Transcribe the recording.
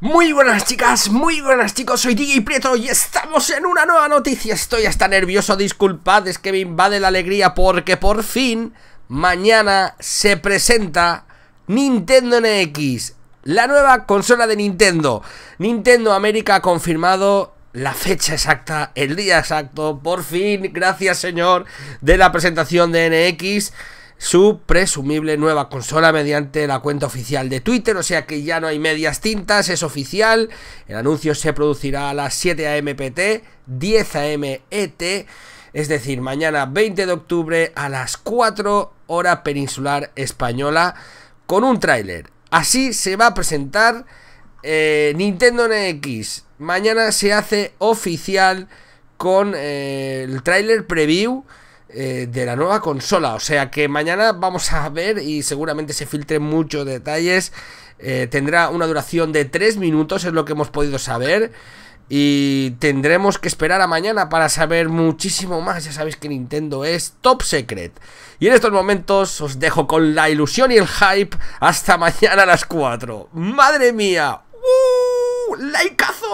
Muy buenas chicas, muy buenas chicos, soy DJ Prieto y estamos en una nueva noticia Estoy hasta nervioso, disculpad, es que me invade la alegría porque por fin mañana se presenta Nintendo NX La nueva consola de Nintendo Nintendo América ha confirmado la fecha exacta, el día exacto, por fin, gracias señor, de la presentación de NX su presumible nueva consola mediante la cuenta oficial de Twitter, o sea que ya no hay medias tintas, es oficial, el anuncio se producirá a las 7 am PT, 10 am ET, es decir, mañana 20 de octubre a las 4 hora peninsular española con un tráiler. Así se va a presentar eh, Nintendo NX. Mañana se hace oficial con eh, el tráiler preview eh, de la nueva consola. O sea que mañana vamos a ver y seguramente se filtren muchos detalles. Eh, tendrá una duración de 3 minutos, es lo que hemos podido saber. Y tendremos que esperar a mañana para saber muchísimo más. Ya sabéis que Nintendo es top secret. Y en estos momentos os dejo con la ilusión y el hype. Hasta mañana a las 4. ¡Madre mía! ¡Uh! ¡Laicazo!